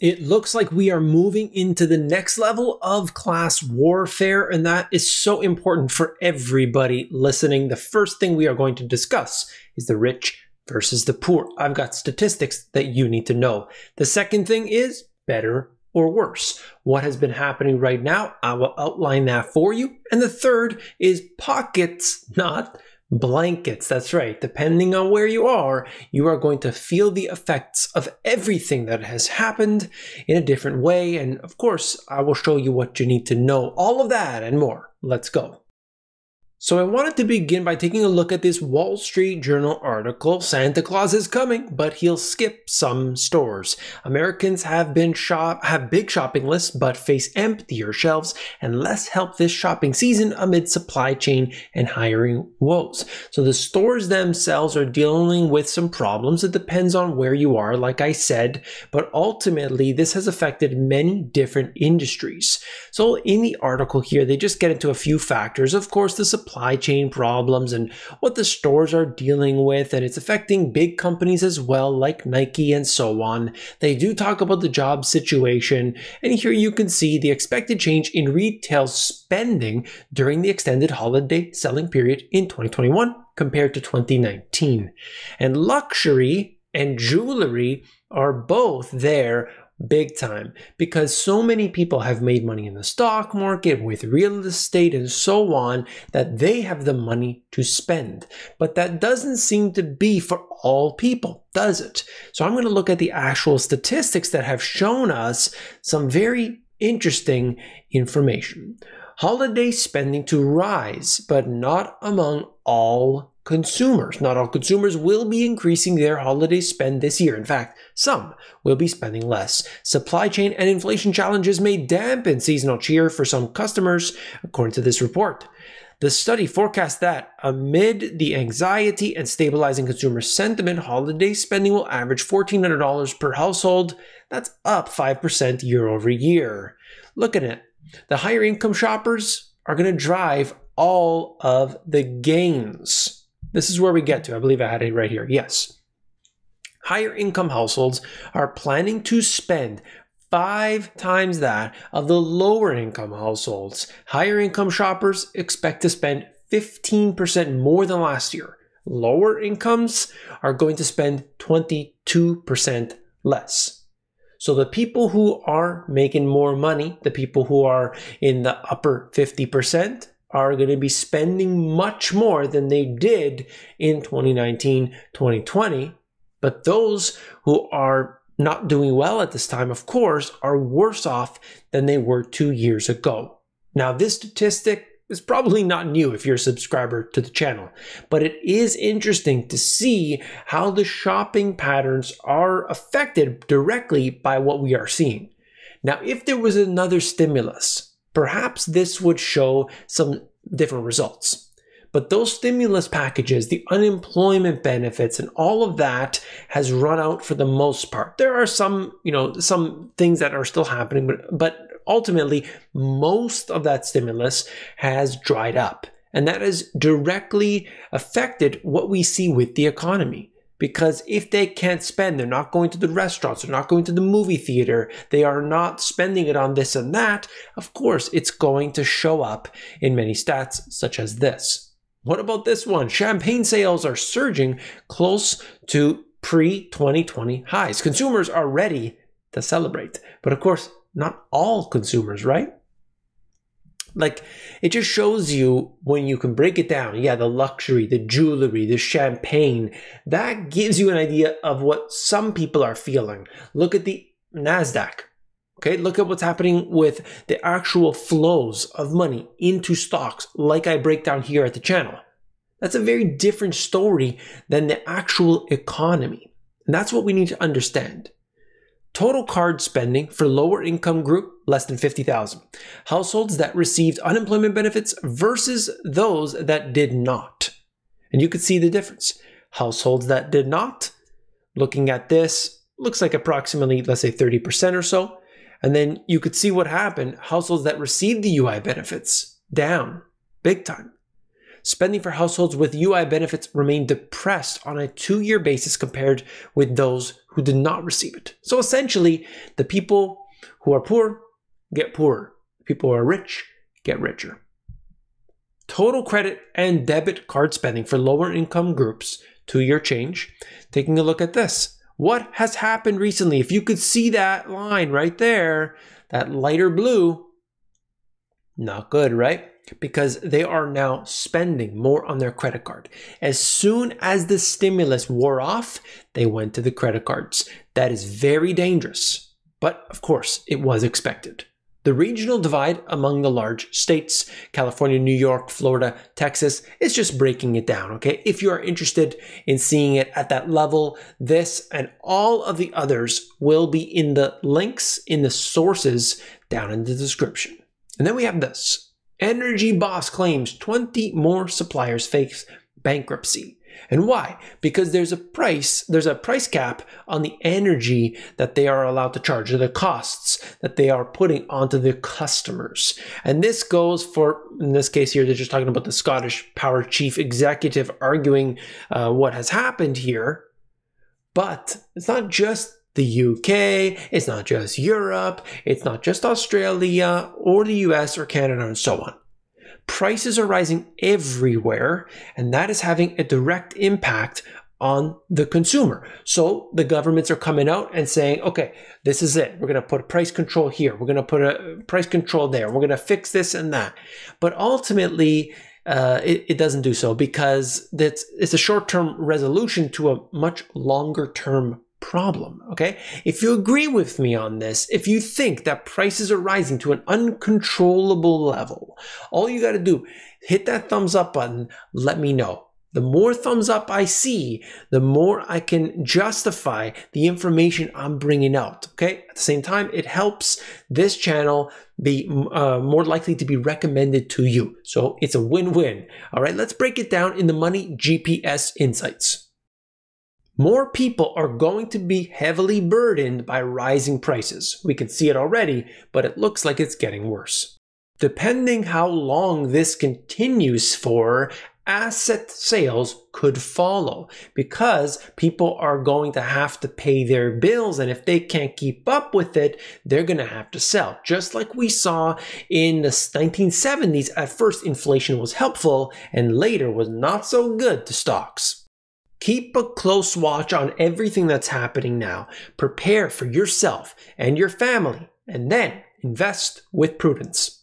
it looks like we are moving into the next level of class warfare, and that is so important for everybody listening. The first thing we are going to discuss is the rich versus the poor. I've got statistics that you need to know. The second thing is better or worse. What has been happening right now, I will outline that for you. And the third is pockets, not Blankets, that's right. Depending on where you are, you are going to feel the effects of everything that has happened in a different way. And of course, I will show you what you need to know. All of that and more. Let's go. So I wanted to begin by taking a look at this Wall Street Journal article, Santa Claus is coming, but he'll skip some stores. Americans have been shop have big shopping lists but face emptier shelves and less help this shopping season amid supply chain and hiring woes. So the stores themselves are dealing with some problems. It depends on where you are, like I said, but ultimately this has affected many different industries. So in the article here, they just get into a few factors. Of course, the supply supply chain problems and what the stores are dealing with, and it's affecting big companies as well, like Nike and so on. They do talk about the job situation, and here you can see the expected change in retail spending during the extended holiday selling period in 2021 compared to 2019. And luxury and jewelry are both there big time because so many people have made money in the stock market with real estate and so on that they have the money to spend. But that doesn't seem to be for all people, does it? So I'm going to look at the actual statistics that have shown us some very interesting information. Holiday spending to rise, but not among all consumers. Not all consumers will be increasing their holiday spend this year. In fact, some will be spending less. Supply chain and inflation challenges may dampen seasonal cheer for some customers, according to this report. The study forecasts that amid the anxiety and stabilizing consumer sentiment, holiday spending will average $1,400 per household. That's up 5% year over year. Look at it. The higher income shoppers are going to drive all of the gains. This is where we get to. I believe I had it right here. Yes. Higher income households are planning to spend five times that of the lower income households. Higher income shoppers expect to spend 15% more than last year. Lower incomes are going to spend 22% less. So the people who are making more money, the people who are in the upper 50%, are going to be spending much more than they did in 2019 2020. But those who are not doing well at this time, of course, are worse off than they were two years ago. Now, this statistic is probably not new if you're a subscriber to the channel, but it is interesting to see how the shopping patterns are affected directly by what we are seeing. Now, if there was another stimulus, Perhaps this would show some different results. But those stimulus packages, the unemployment benefits and all of that has run out for the most part. There are some, you know, some things that are still happening, but, but ultimately most of that stimulus has dried up. And that has directly affected what we see with the economy. Because if they can't spend, they're not going to the restaurants, they're not going to the movie theater, they are not spending it on this and that, of course, it's going to show up in many stats such as this. What about this one? Champagne sales are surging close to pre 2020 highs. Consumers are ready to celebrate. But of course, not all consumers, right? like it just shows you when you can break it down yeah the luxury the jewelry the champagne that gives you an idea of what some people are feeling look at the nasdaq okay look at what's happening with the actual flows of money into stocks like i break down here at the channel that's a very different story than the actual economy and that's what we need to understand Total card spending for lower income group less than 50,000. Households that received unemployment benefits versus those that did not. And you could see the difference. Households that did not, looking at this, looks like approximately let's say 30% or so. And then you could see what happened. Households that received the UI benefits down big time spending for households with UI benefits remained depressed on a two year basis compared with those who did not receive it. So essentially, the people who are poor get poorer, people who are rich get richer. Total credit and debit card spending for lower income groups, two year change. Taking a look at this. What has happened recently? If you could see that line right there, that lighter blue, not good, right? Because they are now spending more on their credit card. As soon as the stimulus wore off, they went to the credit cards. That is very dangerous. But of course, it was expected. The regional divide among the large states, California, New York, Florida, Texas, is just breaking it down, okay? If you are interested in seeing it at that level, this and all of the others will be in the links in the sources down in the description. And then we have this. Energy boss claims 20 more suppliers face bankruptcy. And why? Because there's a price, there's a price cap on the energy that they are allowed to charge, or the costs that they are putting onto the customers. And this goes for, in this case here, they're just talking about the Scottish power chief executive arguing uh, what has happened here. But it's not just the UK, it's not just Europe, it's not just Australia or the US or Canada and so on. Prices are rising everywhere, and that is having a direct impact on the consumer. So the governments are coming out and saying, okay, this is it. We're going to put a price control here. We're going to put a price control there. We're going to fix this and that. But ultimately, uh, it, it, doesn't do so because it's, it's a short term resolution to a much longer term problem. Okay. If you agree with me on this, if you think that prices are rising to an uncontrollable level, all you got to do, hit that thumbs up button. Let me know. The more thumbs up I see, the more I can justify the information I'm bringing out. Okay. At the same time, it helps this channel be uh, more likely to be recommended to you. So it's a win-win. All right. Let's break it down in the money GPS insights. More people are going to be heavily burdened by rising prices. We can see it already, but it looks like it's getting worse. Depending how long this continues for, asset sales could follow because people are going to have to pay their bills. And if they can't keep up with it, they're going to have to sell. Just like we saw in the 1970s, at first inflation was helpful and later was not so good to stocks. Keep a close watch on everything that's happening now. Prepare for yourself and your family, and then invest with prudence.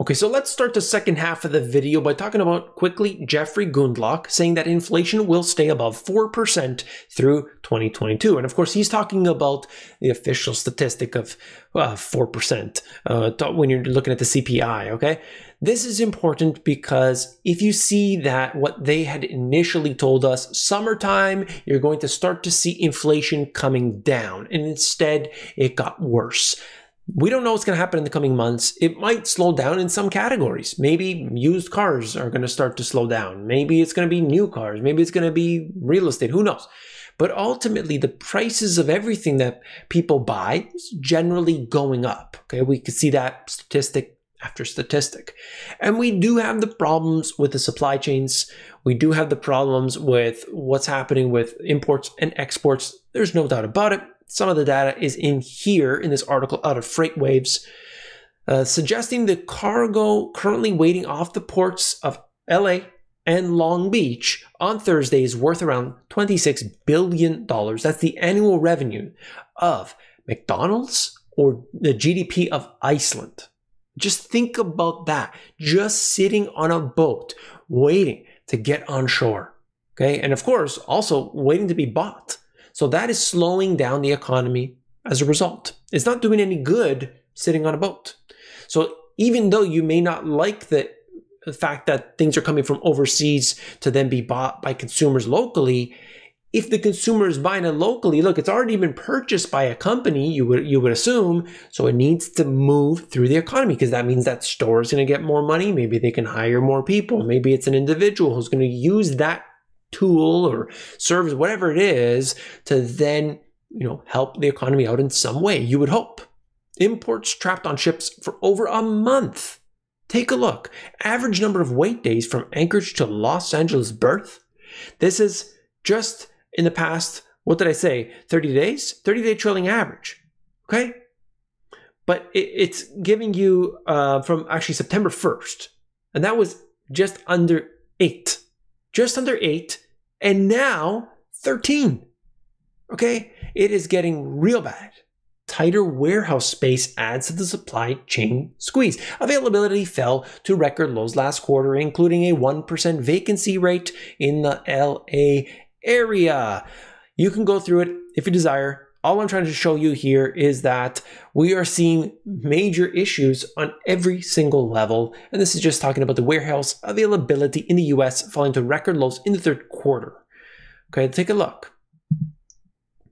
Okay, so let's start the second half of the video by talking about quickly Jeffrey Gundlach saying that inflation will stay above 4% through 2022. And of course, he's talking about the official statistic of uh, 4% uh, when you're looking at the CPI, okay? This is important because if you see that what they had initially told us, summertime, you're going to start to see inflation coming down, and instead it got worse we don't know what's going to happen in the coming months. It might slow down in some categories. Maybe used cars are going to start to slow down. Maybe it's going to be new cars. Maybe it's going to be real estate. Who knows? But ultimately, the prices of everything that people buy is generally going up. Okay, we can see that statistic after statistic. And we do have the problems with the supply chains. We do have the problems with what's happening with imports and exports. There's no doubt about it some of the data is in here in this article out of Freight Waves, uh, suggesting the cargo currently waiting off the ports of LA and Long Beach on Thursday is worth around $26 billion. That's the annual revenue of McDonald's or the GDP of Iceland. Just think about that. Just sitting on a boat waiting to get on shore. Okay. And of course, also waiting to be bought. So that is slowing down the economy as a result. It's not doing any good sitting on a boat. So even though you may not like the fact that things are coming from overseas to then be bought by consumers locally, if the consumer is buying it locally, look, it's already been purchased by a company, you would you would assume, so it needs to move through the economy because that means that store is going to get more money, maybe they can hire more people, maybe it's an individual who's going to use that tool or service, whatever it is, to then you know help the economy out in some way. You would hope. Imports trapped on ships for over a month. Take a look. Average number of wait days from Anchorage to Los Angeles berth. This is just in the past, what did I say? 30 days? 30 day trailing average. Okay? But it, it's giving you uh, from actually September 1st. And that was just under eight. Just under eight and now 13. Okay, it is getting real bad. Tighter warehouse space adds to the supply chain squeeze. Availability fell to record lows last quarter, including a 1% vacancy rate in the LA area. You can go through it if you desire. All I'm trying to show you here is that we are seeing major issues on every single level. And this is just talking about the warehouse availability in the US falling to record lows in the third quarter. Okay, take a look.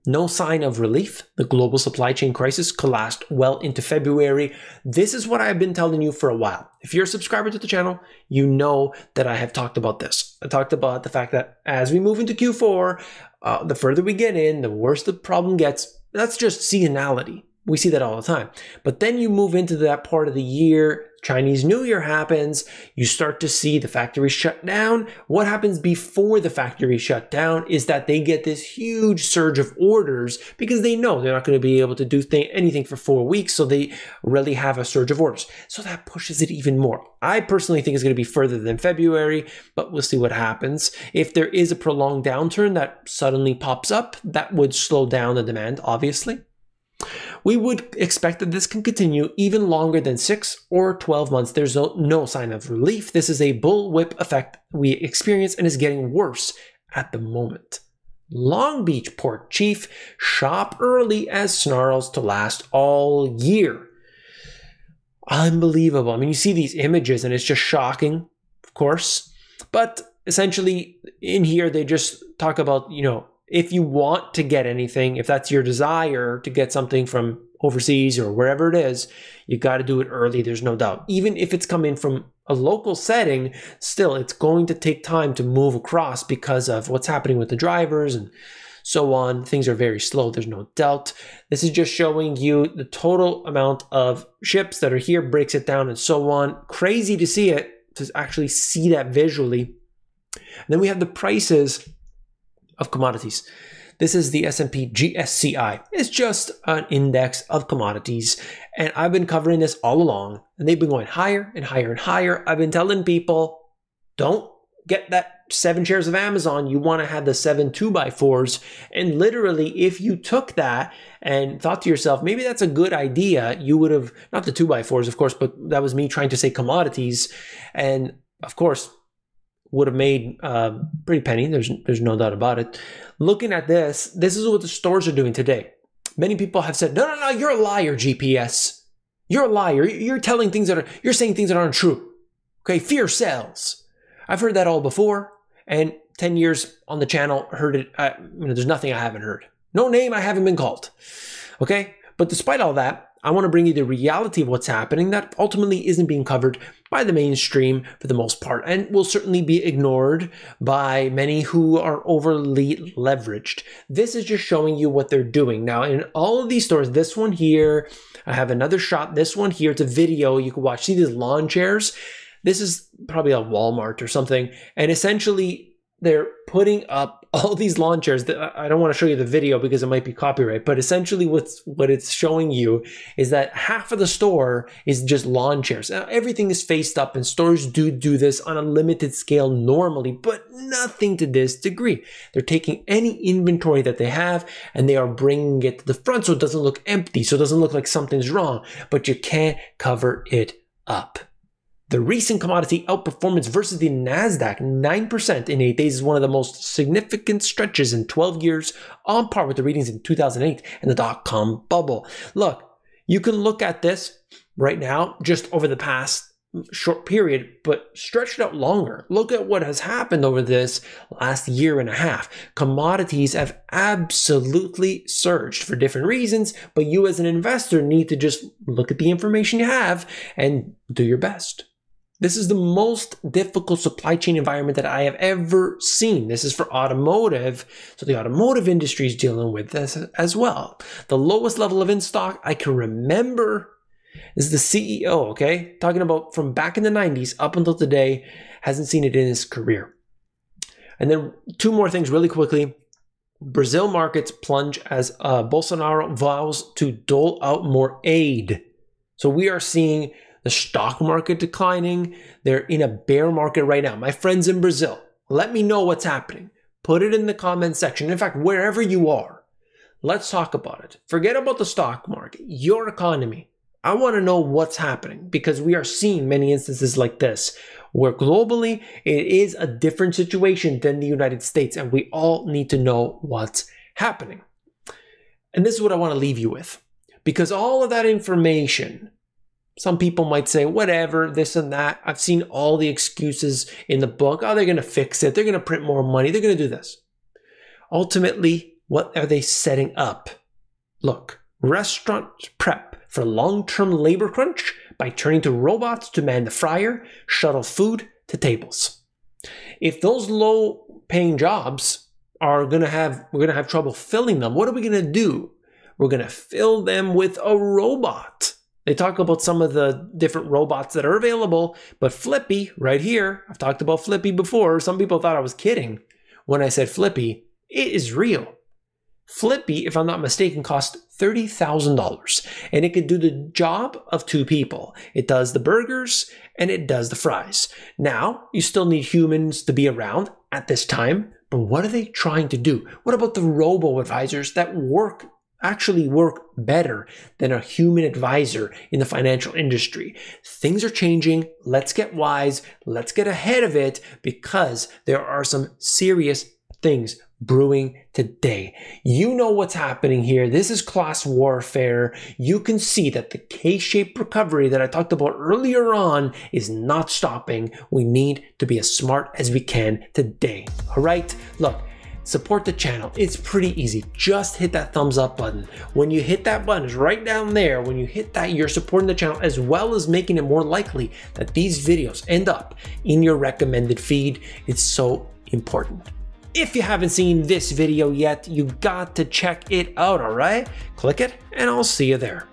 No sign of relief. The global supply chain crisis collapsed well into February. This is what I've been telling you for a while. If you're a subscriber to the channel, you know that I have talked about this. I talked about the fact that as we move into Q4, uh, the further we get in, the worse the problem gets. That's just seasonality. We see that all the time. But then you move into that part of the year Chinese New Year happens, you start to see the factories shut down. What happens before the factory shut down is that they get this huge surge of orders because they know they're not going to be able to do th- anything for four weeks. So they really have a surge of orders. So that pushes it even more. I personally think it's going to be further than February, but we'll see what happens. If there is a prolonged downturn that suddenly pops up, that would slow down the demand, obviously. We would expect that this can continue even longer than 6 or 12 months. There's no, no sign of relief. This is a bullwhip effect we experience and is getting worse at the moment. Long Beach Port Chief, shop early as snarls to last all year. Unbelievable. I mean, you see these images and it's just shocking, of course. But essentially, in here, they just talk about, you know, if you want to get anything, if that's your desire to get something from overseas or wherever it is, you got to do it early, there's no doubt. Even if it's coming from a local setting, still it's going to take time to move across because of what's happening with the drivers and so on. Things are very slow, there's no doubt. This is just showing you the total amount of ships that are here, breaks it down, and so on. Crazy to see it, to actually see that visually. And then we have the prices of commodities. This is the S&P GSCI. It's just an index of commodities. And I've been covering this all along. And they've been going higher and higher and higher. I've been telling people, don't get that seven shares of Amazon. You want to have the seven two by fours. And literally, if you took that and thought to yourself, maybe that's a good idea, you would have, not the two by fours, of course, but that was me trying to say commodities. And of course, would have made uh, pretty penny. There's there's no doubt about it. Looking at this, this is what the stores are doing today. Many people have said, "No, no, no, you're a liar, GPS. You're a liar. You're telling things that are you're saying things that aren't true." Okay, fear sells. I've heard that all before, and ten years on the channel heard it. I, you know, there's nothing I haven't heard. No name I haven't been called. Okay, but despite all that, I want to bring you the reality of what's happening that ultimately isn't being covered by the mainstream for the most part and will certainly be ignored by many who are overly leveraged. This is just showing you what they're doing. Now, in all of these stores, this one here, I have another shot, this one here, it's a video you can watch. See these lawn chairs? This is probably a Walmart or something. And essentially, they're putting up all these lawn chairs that I don't want to show you the video because it might be copyright, but essentially what's what it's showing you is that half of the store is just lawn chairs. Now, everything is faced up and stores do do this on a limited scale normally, but nothing to this degree. They're taking any inventory that they have and they are bringing it to the front so it doesn't look empty, so it doesn't look like something's wrong, but you can't cover it up. The recent commodity outperformance versus the NASDAQ 9% in eight days is one of the most significant stretches in 12 years, on par with the readings in 2008 and the dot com bubble. Look, you can look at this right now, just over the past short period, but stretch it out longer. Look at what has happened over this last year and a half. Commodities have absolutely surged for different reasons, but you as an investor need to just look at the information you have and do your best. This is the most difficult supply chain environment that I have ever seen. This is for automotive. So the automotive industry is dealing with this as well. The lowest level of in stock I can remember is the CEO, okay? Talking about from back in the 90s up until today, hasn't seen it in his career. And then two more things really quickly. Brazil markets plunge as uh, Bolsonaro vows to dole out more aid. So we are seeing the stock market declining. They're in a bear market right now. My friends in Brazil, let me know what's happening. Put it in the comment section. In fact, wherever you are, let's talk about it. Forget about the stock market, your economy. I want to know what's happening because we are seeing many instances like this where globally it is a different situation than the United States, and we all need to know what's happening. And this is what I want to leave you with because all of that information some people might say, whatever, this and that. I've seen all the excuses in the book. Oh, they're going to fix it. They're going to print more money. They're going to do this. Ultimately, what are they setting up? Look, restaurant prep for long term labor crunch by turning to robots to man the fryer, shuttle food to tables. If those low paying jobs are going to have, we're going to have trouble filling them, what are we going to do? We're going to fill them with a robot. They talk about some of the different robots that are available, but Flippy, right here, I've talked about Flippy before. Some people thought I was kidding when I said Flippy. It is real. Flippy, if I'm not mistaken, cost $30,000 and it can do the job of two people. It does the burgers and it does the fries. Now, you still need humans to be around at this time, but what are they trying to do? What about the robo advisors that work actually work better than a human advisor in the financial industry. Things are changing. Let's get wise. Let's get ahead of it because there are some serious things brewing today. You know what's happening here. This is class warfare. You can see that the K-shaped recovery that I talked about earlier on is not stopping. We need to be as smart as we can today. All right, look, support the channel. It's pretty easy. Just hit that thumbs up button. When you hit that button, it's right down there. When you hit that, you're supporting the channel as well as making it more likely that these videos end up in your recommended feed. It's so important. If you haven't seen this video yet, you got to check it out, all right? Click it and I'll see you there.